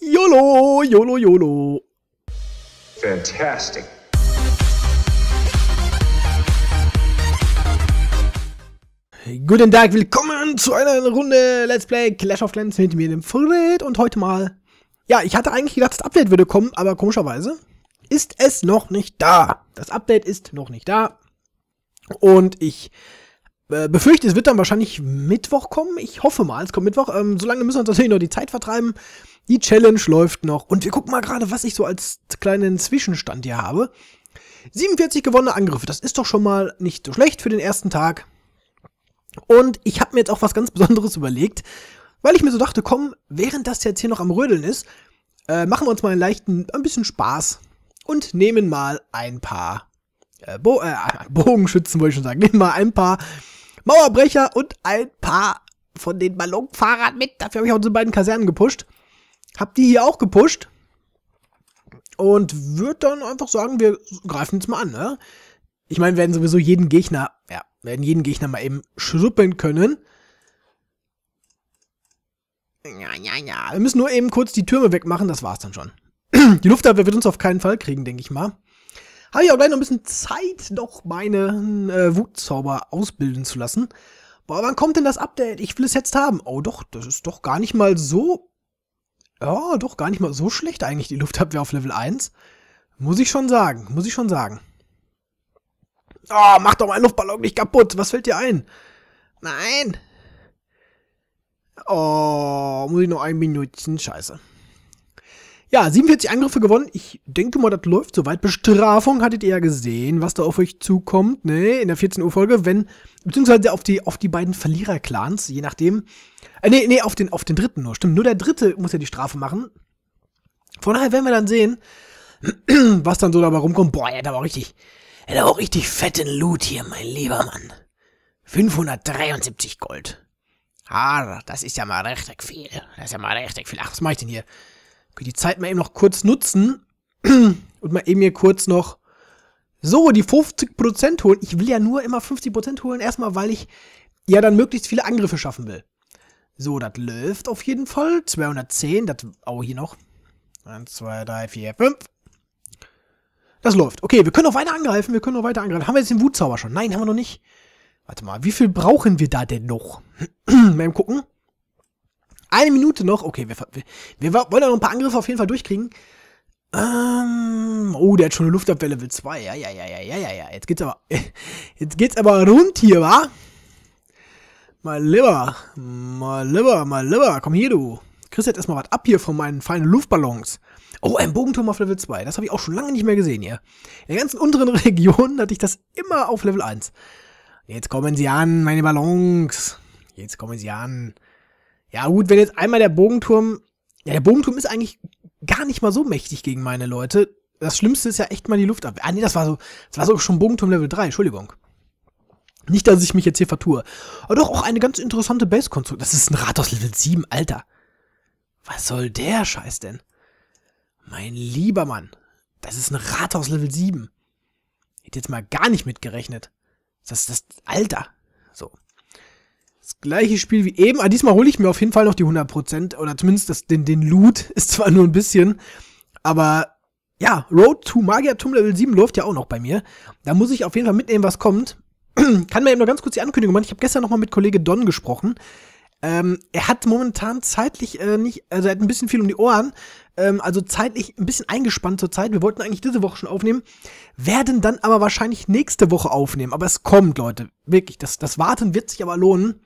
YOLO, YOLO, YOLO. Fantastic. Guten Tag, willkommen zu einer Runde Let's Play Clash of Clans mit mir, dem Fred und heute mal... Ja, ich hatte eigentlich gedacht, das Update würde kommen, aber komischerweise ist es noch nicht da. Das Update ist noch nicht da und ich äh, befürchte, es wird dann wahrscheinlich Mittwoch kommen. Ich hoffe mal, es kommt Mittwoch. Ähm, solange müssen wir uns natürlich noch die Zeit vertreiben. Die Challenge läuft noch. Und wir gucken mal gerade, was ich so als kleinen Zwischenstand hier habe. 47 gewonnene Angriffe. Das ist doch schon mal nicht so schlecht für den ersten Tag. Und ich habe mir jetzt auch was ganz Besonderes überlegt, weil ich mir so dachte, komm, während das jetzt hier noch am Rödeln ist, äh, machen wir uns mal einen leichten, ein bisschen Spaß und nehmen mal ein paar äh, Bo äh, Bogenschützen, wollte ich schon sagen. Nehmen mal ein paar Mauerbrecher und ein paar von den Ballonfahrern mit. Dafür habe ich auch unsere beiden Kasernen gepusht. Hab die hier auch gepusht. Und würde dann einfach sagen, wir greifen jetzt mal an, ne? Ich meine, wir werden sowieso jeden Gegner, ja, werden jeden Gegner mal eben schruppeln können. Ja, ja, ja. Wir müssen nur eben kurz die Türme wegmachen, das war's dann schon. Die Luftabwehr wird uns auf keinen Fall kriegen, denke ich mal. Habe ich auch gleich noch ein bisschen Zeit, noch meinen äh, Wutzauber ausbilden zu lassen. Boah, wann kommt denn das Update? Ich will es jetzt haben. Oh doch, das ist doch gar nicht mal so... Ja, doch, gar nicht mal so schlecht eigentlich, die Luftabwehr auf Level 1. Muss ich schon sagen, muss ich schon sagen. Oh, mach doch meinen Luftballon nicht kaputt. Was fällt dir ein? Nein. Oh, muss ich noch ein Minütchen, Scheiße. Ja, 47 Angriffe gewonnen. Ich denke mal, das läuft soweit. Bestrafung hattet ihr ja gesehen, was da auf euch zukommt, ne? In der 14 Uhr Folge, wenn, beziehungsweise auf die, auf die beiden Verlierer-Clans, je nachdem. Äh, nee, nee, auf den, auf den dritten nur. Stimmt, nur der dritte muss ja die Strafe machen. Von daher werden wir dann sehen, was dann so dabei rumkommt. Boah, er hat aber auch richtig, er hat auch richtig fetten Loot hier, mein lieber Mann. 573 Gold. Ah, das ist ja mal richtig viel. Das ist ja mal richtig viel. Ach, was mach ich denn hier? Okay, die Zeit mal eben noch kurz nutzen und mal eben hier kurz noch so die 50% holen. Ich will ja nur immer 50% holen, erstmal, weil ich ja dann möglichst viele Angriffe schaffen will. So, das läuft auf jeden Fall. 210, das auch hier noch. 1, 2, 3, 4, 5. Das läuft. Okay, wir können noch weiter angreifen, wir können noch weiter angreifen. Haben wir jetzt den Wutzauber schon? Nein, haben wir noch nicht. Warte mal, wie viel brauchen wir da denn noch? mal gucken. Eine Minute noch. Okay, wir, wir, wir wollen noch ein paar Angriffe auf jeden Fall durchkriegen. Ähm, oh, der hat schon eine Luftabwehr Level 2. Ja, ja, ja, ja, ja, ja, ja. Jetzt geht's aber. Jetzt geht's aber rund hier, wa? Mal lieber. Mal lieber, mal lieber. Komm hier, du. Chris jetzt erstmal was ab hier von meinen feinen Luftballons. Oh, ein Bogenturm auf Level 2. Das habe ich auch schon lange nicht mehr gesehen ja. In der ganzen unteren Region hatte ich das immer auf Level 1. Jetzt kommen sie an, meine Ballons. Jetzt kommen sie an. Ja, gut, wenn jetzt einmal der Bogenturm. Ja, der Bogenturm ist eigentlich gar nicht mal so mächtig gegen meine Leute. Das Schlimmste ist ja echt mal die Luftabwehr. Ah, nee, das war so, das war so schon Bogenturm Level 3, Entschuldigung. Nicht, dass ich mich jetzt hier vertue. Aber doch auch eine ganz interessante Base-Konstruktion. Das ist ein Rathaus Level 7, Alter. Was soll der Scheiß denn? Mein lieber Mann, das ist ein Rathaus Level 7. Hätte jetzt mal gar nicht mitgerechnet. Das, ist das, Alter, das gleiche Spiel wie eben, aber ah, diesmal hole ich mir auf jeden Fall noch die 100% oder zumindest das, den, den Loot ist zwar nur ein bisschen, aber ja, Road to Magiatum Level 7 läuft ja auch noch bei mir. Da muss ich auf jeden Fall mitnehmen, was kommt. Kann mir eben noch ganz kurz die Ankündigung machen. Ich habe gestern noch mal mit Kollege Don gesprochen. Ähm, er hat momentan zeitlich äh, nicht, also er hat ein bisschen viel um die Ohren, ähm, also zeitlich ein bisschen eingespannt zur Zeit. Wir wollten eigentlich diese Woche schon aufnehmen, werden dann aber wahrscheinlich nächste Woche aufnehmen. Aber es kommt, Leute, wirklich. Das, das Warten wird sich aber lohnen.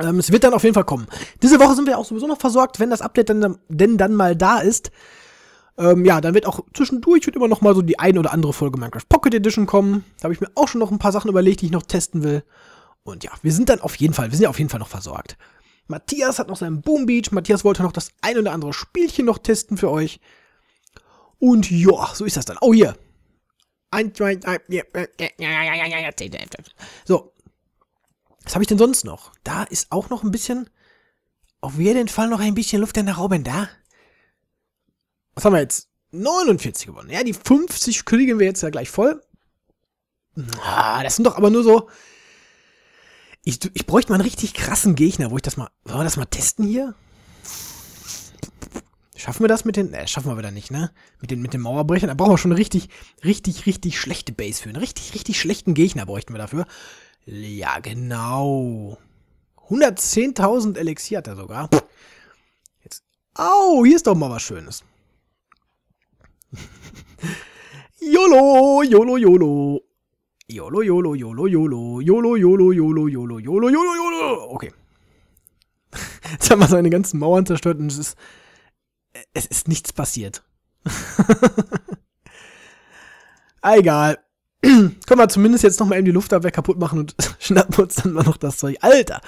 Ähm, es wird dann auf jeden Fall kommen. Diese Woche sind wir auch sowieso noch versorgt, wenn das Update dann, denn dann mal da ist. Ähm, ja, dann wird auch zwischendurch wird immer noch mal so die ein oder andere Folge Minecraft Pocket Edition kommen. Da habe ich mir auch schon noch ein paar Sachen überlegt, die ich noch testen will. Und ja, wir sind dann auf jeden Fall, wir sind ja auf jeden Fall noch versorgt. Matthias hat noch seinen Boom Beach. Matthias wollte noch das ein oder andere Spielchen noch testen für euch. Und ja, so ist das dann. Oh, hier. So, was habe ich denn sonst noch? Da ist auch noch ein bisschen, auf jeden Fall noch ein bisschen Luft in der oben da. Was haben wir jetzt? 49 gewonnen. Ja, die 50 kriegen wir jetzt ja gleich voll. Ah, das sind doch aber nur so. Ich, ich bräuchte mal einen richtig krassen Gegner, wo ich das mal. Sollen wir das mal testen hier? Schaffen wir das mit den. Äh, schaffen wir wieder nicht, ne? Mit den, mit den Mauerbrechern. Da brauchen wir schon eine richtig, richtig, richtig schlechte Base für. Einen richtig, richtig schlechten Gegner bräuchten wir dafür. Ja, genau. 110.000 Elixier hat er sogar. Jetzt. Au, oh, hier ist doch mal was Schönes. YOLO, YOLO, YOLO. YOLO, YOLO, YOLO, YOLO. YOLO, YOLO, YOLO, YOLO, YOLO, YOLO, YOLO. Okay. Jetzt haben wir seine ganzen Mauern zerstört und es ist, es ist nichts passiert. Egal. können wir zumindest jetzt nochmal eben die Luftabwehr kaputt machen und schnappen uns dann mal noch das Zeug. Alter!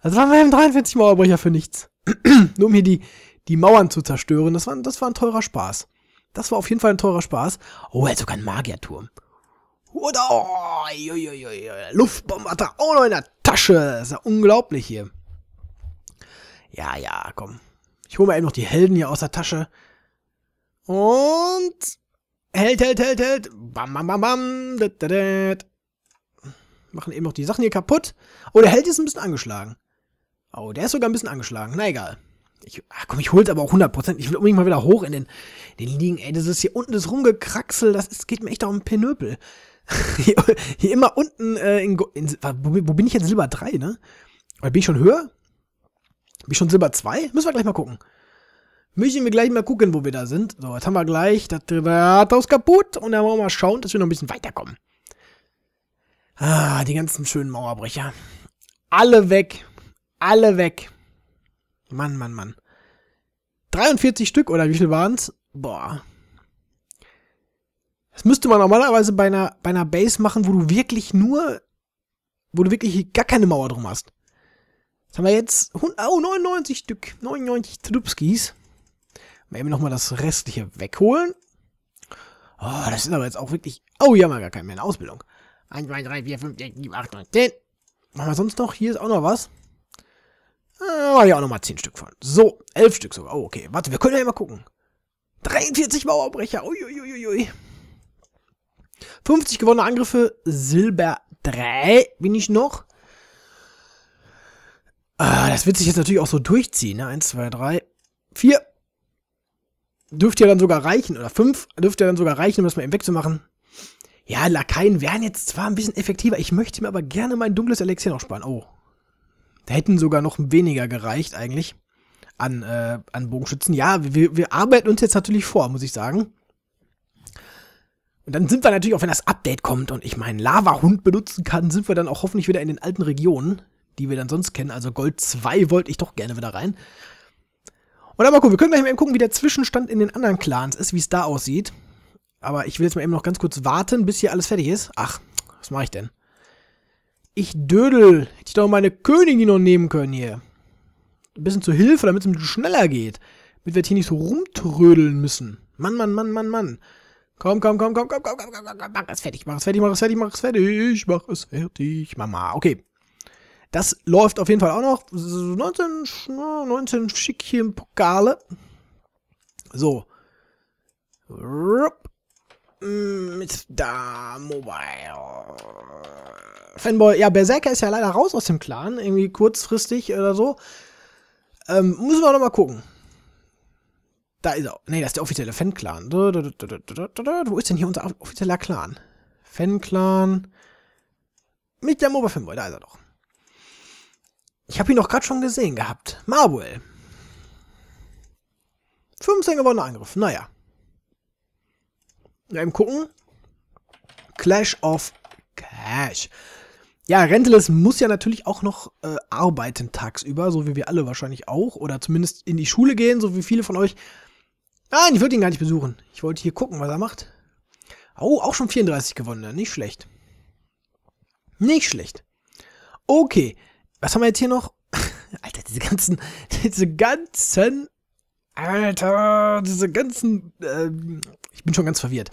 Also waren wir eben 43 Mauerbrecher für nichts. Nur um hier die, die Mauern zu zerstören. Das war, das war ein teurer Spaß. Das war auf jeden Fall ein teurer Spaß. Oh, er hat sogar einen Magierturm. Oder, oh, juiuiui, Luftbombe hat er auch noch in der Tasche. Das ist ja unglaublich hier. Ja, ja, komm. Ich hole mal eben noch die Helden hier aus der Tasche. Und Hält, hält, hält, hält. Bam, bam, bam, bam. Da, da, da. Machen eben noch die Sachen hier kaputt. Oh, der Held ist ein bisschen angeschlagen. Oh, der ist sogar ein bisschen angeschlagen. Na egal. Ich, ach komm, ich hol's aber auch 100%. Ich will unbedingt mal wieder hoch in den, den Liegen. Ey, das ist hier unten das Rumgekraxel. Das ist, geht mir echt auch um Penöpel. hier, hier, immer unten äh, in, in, Wo bin ich jetzt? Silber 3, ne? Oder bin ich schon höher? Bin ich schon Silber 2? Müssen wir gleich mal gucken. Müssen wir gleich mal gucken, wo wir da sind. So, jetzt haben wir gleich das Rathaus kaputt und dann wollen wir mal schauen, dass wir noch ein bisschen weiterkommen. Ah, die ganzen schönen Mauerbrecher. Alle weg. Alle weg. Mann, Mann, Mann. 43 Stück oder wie viel waren's? Boah. Das müsste man normalerweise bei einer, bei einer Base machen, wo du wirklich nur, wo du wirklich gar keine Mauer drum hast. Das haben wir jetzt 100, oh, 99 Stück, 99 Trubskis. Mal eben nochmal das Restliche wegholen. Oh, das sind aber jetzt auch wirklich... Oh, hier haben wir gar keinen mehr in Ausbildung. 1, 2, 3, 4, 5, 6, 7, 8, 9, 10. Machen wir sonst noch? Hier ist auch noch was. Ah, war ja auch nochmal 10 Stück von. So, 11 Stück sogar. Oh, okay. Warte, wir können ja mal gucken. 43 Mauerbrecher. Uiuiuiui. 50 gewonnene Angriffe. Silber 3 bin ich noch. Ah, das wird sich jetzt natürlich auch so durchziehen. Ne? 1, 2, 3, 4, dürfte ja dann sogar reichen, oder fünf dürfte ja dann sogar reichen, um das mal eben wegzumachen. Ja, Lakaien wären jetzt zwar ein bisschen effektiver, ich möchte mir aber gerne mein dunkles Elixier noch sparen. Oh. Da hätten sogar noch weniger gereicht, eigentlich. An, äh, an Bogenschützen. Ja, wir, wir arbeiten uns jetzt natürlich vor, muss ich sagen. Und dann sind wir natürlich auch, wenn das Update kommt und ich meinen Lava-Hund benutzen kann, sind wir dann auch hoffentlich wieder in den alten Regionen, die wir dann sonst kennen. Also Gold 2 wollte ich doch gerne wieder rein. Und dann mal gucken, wir können gleich mal eben gucken, wie der Zwischenstand in den anderen Clans ist, wie es da aussieht. Aber ich will jetzt mal eben noch ganz kurz warten, bis hier alles fertig ist. Ach, was mache ich denn? Ich dödel. Hätte ich doch meine Königin noch nehmen können hier. Ein bisschen zur Hilfe, damit es ein bisschen schneller geht. Damit wir hier nicht so rumtrödeln müssen. Mann, Mann, Mann, Mann, Mann. Komm, komm, komm, komm, komm, komm, komm, komm, komm, mach es fertig, mach es fertig, mach es fertig, mach es fertig, mach es fertig, Mama. Okay, das läuft auf jeden Fall auch noch. 19, 19 Schickchen Pokale. So. Rupp. Mm, mit da Mobile. Fanboy. Ja, Berserker ist ja leider raus aus dem Clan. Irgendwie kurzfristig oder so. Ähm, müssen wir noch mal gucken. Da ist er. Nee, das ist der offizielle Fan-Clan. Wo ist denn hier unser offizieller Clan? Fan-Clan. Mit der Mobile Fanboy. Da ist er doch. Ich habe ihn doch gerade schon gesehen gehabt. Marwell. 15 gewonnener Angriff. Naja. Wir eben gucken. Clash of Cash. Ja, Rentless muss ja natürlich auch noch äh, arbeiten tagsüber, so wie wir alle wahrscheinlich auch. Oder zumindest in die Schule gehen, so wie viele von euch. Nein, ich würde ihn gar nicht besuchen. Ich wollte hier gucken, was er macht. Oh, auch schon 34 gewonnen. Ne? Nicht schlecht. Nicht schlecht. Okay, was haben wir jetzt hier noch? Alter, diese ganzen, diese ganzen, Alter, diese ganzen, äh, ich bin schon ganz verwirrt.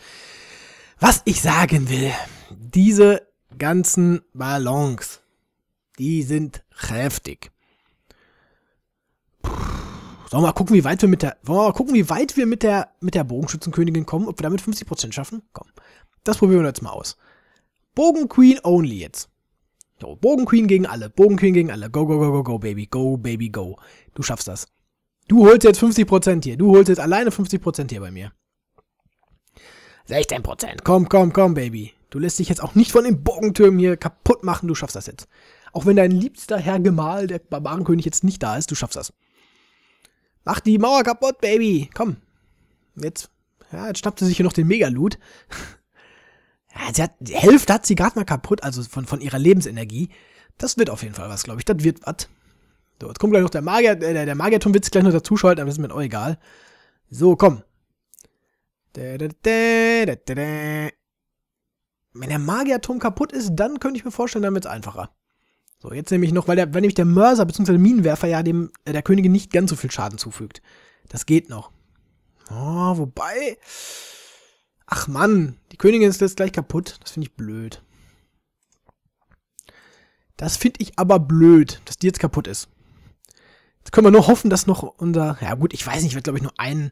Was ich sagen will, diese ganzen Ballons, die sind kräftig. sollen wir mal gucken, wie weit wir mit der, wollen wir mal gucken, wie weit wir mit der, mit der Bogenschützenkönigin kommen, ob wir damit 50% schaffen? Komm, das probieren wir jetzt mal aus. Bogen Queen only jetzt. So, Bogen Queen gegen alle, Bogen Queen gegen alle. Go, go, go, go, go, Baby. Go, Baby, go. Du schaffst das. Du holst jetzt 50% hier. Du holst jetzt alleine 50% hier bei mir. 16%. Komm, komm, komm, Baby. Du lässt dich jetzt auch nicht von den Bogentürmen hier kaputt machen. Du schaffst das jetzt. Auch wenn dein liebster Herr Gemahl, der Barbarenkönig, jetzt nicht da ist, du schaffst das. Mach die Mauer kaputt, Baby. Komm. Jetzt. Ja, jetzt schnappt er sich hier noch den Mega-Loot. Ja, sie hat, die Hälfte hat sie gerade mal kaputt, also von, von ihrer Lebensenergie. Das wird auf jeden Fall was, glaube ich. Das wird was. So, jetzt kommt gleich noch der Magier, äh, der, der magierturm sich gleich noch dazuschalten, aber das ist mir auch egal. So, komm. Da, da, da, Wenn der Magierturm kaputt ist, dann könnte ich mir vorstellen, dann wird es einfacher. So, jetzt nämlich noch, weil, der, weil nämlich der Mörser bzw. Minenwerfer ja dem äh, der Königin nicht ganz so viel Schaden zufügt. Das geht noch. Oh, wobei. Ach Mann, die Königin ist jetzt gleich kaputt. Das finde ich blöd. Das finde ich aber blöd, dass die jetzt kaputt ist. Jetzt können wir nur hoffen, dass noch unser... Ja gut, ich weiß nicht, ich werde glaube ich nur einen...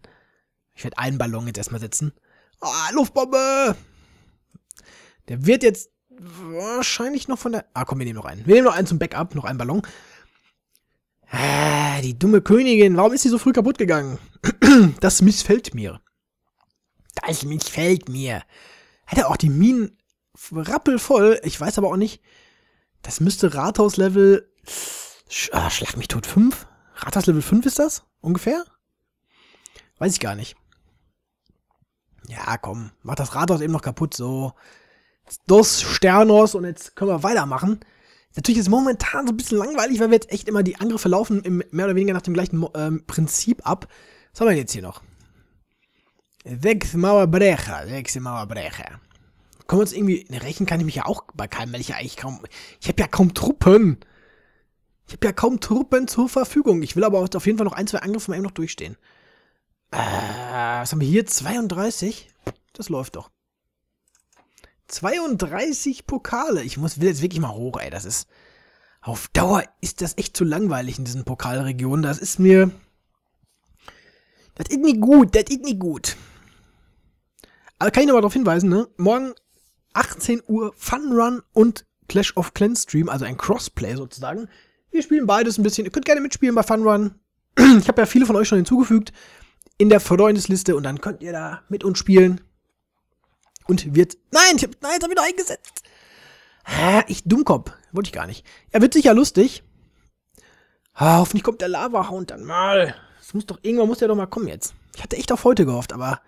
Ich werde einen Ballon jetzt erstmal setzen. Ah, Luftbombe! Der wird jetzt wahrscheinlich noch von der... Ah komm, wir nehmen noch einen. Wir nehmen noch einen zum Backup, noch einen Ballon. Ah, die dumme Königin, warum ist sie so früh kaputt gegangen? das missfällt mir. Das gefällt mir. Hat er auch die Minen rappelvoll. Ich weiß aber auch nicht. Das müsste Rathauslevel. Sch ah, schlag mich tot 5? Rathauslevel 5 ist das? Ungefähr? Weiß ich gar nicht. Ja, komm. Mach das Rathaus eben noch kaputt. So. Dos Sternos und jetzt können wir weitermachen. Natürlich ist es momentan so ein bisschen langweilig, weil wir jetzt echt immer die Angriffe laufen im, mehr oder weniger nach dem gleichen ähm, Prinzip ab. Was haben wir denn jetzt hier noch? Sechs Mauerbrecher, sechs Mauerbrecher. Können wir uns irgendwie. Ne, rechnen kann ich mich ja auch bei keinem, weil ich ja eigentlich kaum. Ich habe ja kaum Truppen. Ich habe ja kaum Truppen zur Verfügung. Ich will aber auf jeden Fall noch ein, zwei Angriffe von eben noch durchstehen. Äh, was haben wir hier? 32? Das läuft doch. 32 Pokale. Ich muss, will jetzt wirklich mal hoch, ey. Das ist. Auf Dauer ist das echt zu langweilig in diesen Pokalregionen. Das ist mir. Das ist nicht gut, das ist nicht gut. Also kann ich nochmal darauf hinweisen, ne? Morgen 18 Uhr Fun Run und Clash of Clans Stream, also ein Crossplay sozusagen. Wir spielen beides ein bisschen. Ihr könnt gerne mitspielen bei Fun Run. Ich habe ja viele von euch schon hinzugefügt in der Freundesliste und dann könnt ihr da mit uns spielen. Und wird. Nein, ich hab, nein, jetzt hab ich noch eingesetzt. Hä, ich Dummkopf. Wollte ich gar nicht. Er ja, wird sicher lustig. Ah, hoffentlich kommt der Lava-Hound dann mal. Es muss doch, irgendwann muss der doch mal kommen jetzt. Ich hatte echt auf heute gehofft, aber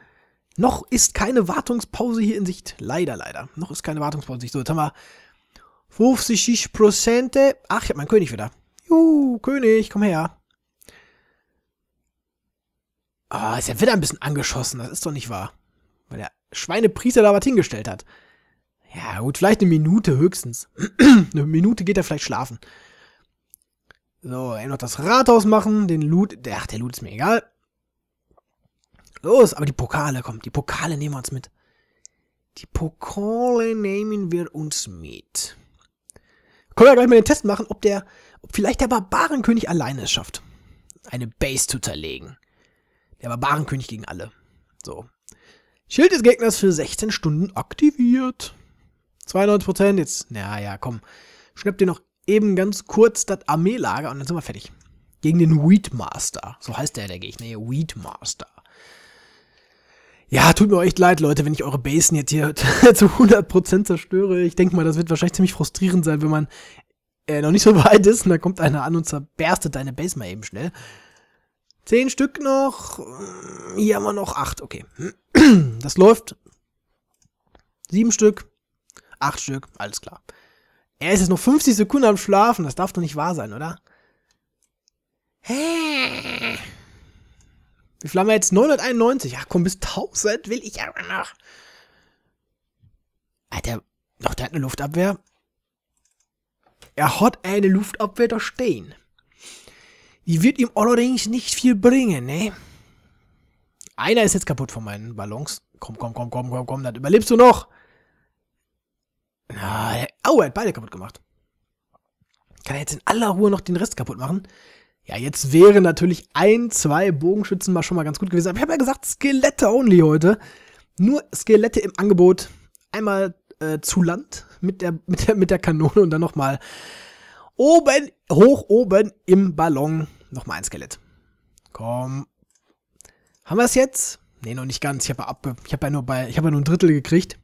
noch ist keine Wartungspause hier in Sicht. Leider, leider. Noch ist keine Wartungspause in Sicht. So, jetzt haben wir 50 Prozent. Ach, ich hab meinen König wieder. Juhu, König, komm her. Ah, ist ja wieder ein bisschen angeschossen. Das ist doch nicht wahr. Weil der Schweinepriester da was hingestellt hat. Ja, gut, vielleicht eine Minute höchstens. eine Minute geht er vielleicht schlafen. So, eben noch das Rathaus machen, den Loot. Ach, der Loot ist mir egal. Los, aber die Pokale, komm, die Pokale nehmen wir uns mit. Die Pokale nehmen wir uns mit. Können wir gleich mal den Test machen, ob der, ob vielleicht der Barbarenkönig alleine es schafft, eine Base zu zerlegen. Der Barbarenkönig gegen alle. So. Schild des Gegners für 16 Stunden aktiviert. 92% jetzt. Naja, komm. Schnapp dir noch eben ganz kurz das Armeelager und dann sind wir fertig. Gegen den Weedmaster. So heißt der, der Gegner. Weedmaster. Ja, tut mir echt leid, Leute, wenn ich eure Basen jetzt hier zu 100% zerstöre. Ich denke mal, das wird wahrscheinlich ziemlich frustrierend sein, wenn man äh, noch nicht so weit ist und da kommt einer an und zerberstet deine Base mal eben schnell. Zehn Stück noch. Hier haben wir noch acht. Okay. Das läuft. Sieben Stück. Acht Stück. Alles klar. Er ist jetzt noch 50 Sekunden am Schlafen. Das darf doch nicht wahr sein, oder? Hä? Wie viel haben wir jetzt? 991. Ach komm, bis 1000 will ich aber noch. Alter, noch der hat eine Luftabwehr. Er hat eine Luftabwehr da stehen. Die wird ihm allerdings nicht viel bringen, ne? Einer ist jetzt kaputt von meinen Ballons. Komm, komm, komm, komm, komm, komm, dann überlebst du noch. Na, au, er hat beide kaputt gemacht. Kann er jetzt in aller Ruhe noch den Rest kaputt machen? Ja, jetzt wäre natürlich ein, zwei Bogenschützen mal schon mal ganz gut gewesen. Aber ich habe ja gesagt, Skelette only heute. Nur Skelette im Angebot. Einmal äh, zu Land mit der, mit der, mit der Kanone und dann nochmal oben, hoch oben im Ballon nochmal ein Skelett. Komm. Haben wir es jetzt? Nee, noch nicht ganz. Ich habe ab, ich ja nur bei, ich habe ja nur ein Drittel gekriegt.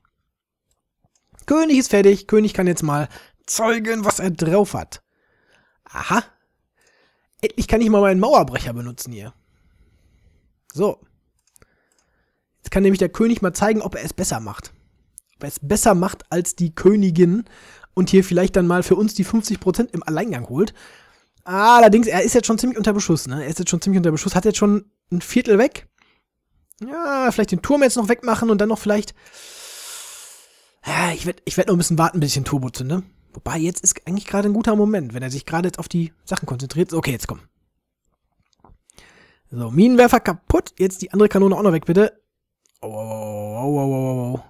König ist fertig. König kann jetzt mal zeugen, was er drauf hat. Aha, Endlich kann ich mal meinen Mauerbrecher benutzen hier. So. Jetzt kann nämlich der König mal zeigen, ob er es besser macht. Ob er es besser macht als die Königin und hier vielleicht dann mal für uns die 50% im Alleingang holt. Allerdings, er ist jetzt schon ziemlich unter Beschuss, ne? Er ist jetzt schon ziemlich unter Beschuss, hat jetzt schon ein Viertel weg. Ja, vielleicht den Turm jetzt noch wegmachen und dann noch vielleicht. Ja, ich werde ich werd noch ein bisschen warten, bis ich den Turbo zünde. Wobei, jetzt ist eigentlich gerade ein guter Moment, wenn er sich gerade jetzt auf die Sachen konzentriert. Okay, jetzt komm. So, Minenwerfer kaputt. Jetzt die andere Kanone auch noch weg, bitte. Oh, oh, oh, oh, oh, oh. oh.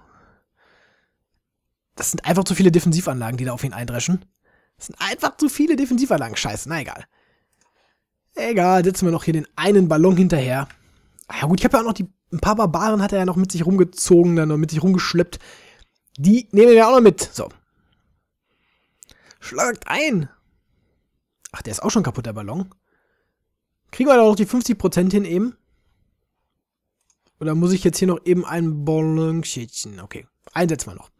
Das sind einfach zu viele Defensivanlagen, die da auf ihn eindreschen. Das sind einfach zu viele Defensivanlagen. Scheiße, na egal. Egal, setzen wir noch hier den einen Ballon hinterher. Ah ja gut, ich habe ja auch noch die, ein paar Barbaren hat er ja noch mit sich rumgezogen, dann noch mit sich rumgeschleppt. Die nehmen wir auch noch mit. So, Schlagt ein! Ach, der ist auch schon kaputt, der Ballon. Kriegen wir da noch die 50% hin eben? Oder muss ich jetzt hier noch eben einen Ballon schießen? Okay, einen setzen wir noch.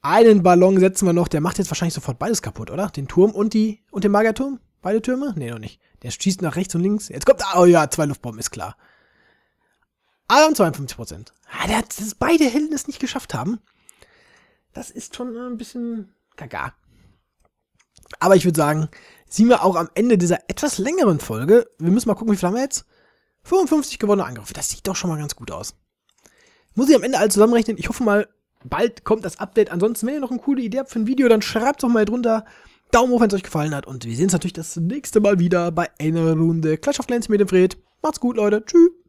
Einen Ballon setzen wir noch. Der macht jetzt wahrscheinlich sofort beides kaputt, oder? Den Turm und, die, und den Magerturm? Beide Türme? Nee, noch nicht. Der schießt nach rechts und links. Jetzt kommt... Oh ja, zwei Luftbomben, ist klar. Aber um 52%. Ah, der hat, dass beide Helden es nicht geschafft haben. Das ist schon ein bisschen Kaka. Aber ich würde sagen, sind wir auch am Ende dieser etwas längeren Folge. Wir müssen mal gucken, wie viel haben wir jetzt? 55 gewonnene Angriffe. Das sieht doch schon mal ganz gut aus. Muss ich am Ende alles zusammenrechnen. Ich hoffe mal, bald kommt das Update. Ansonsten, wenn ihr noch eine coole Idee habt für ein Video, dann schreibt doch mal drunter. Daumen hoch, wenn es euch gefallen hat. Und wir sehen uns natürlich das nächste Mal wieder bei einer Runde Clash of Clans mit dem Fred. Macht's gut, Leute. Tschüss.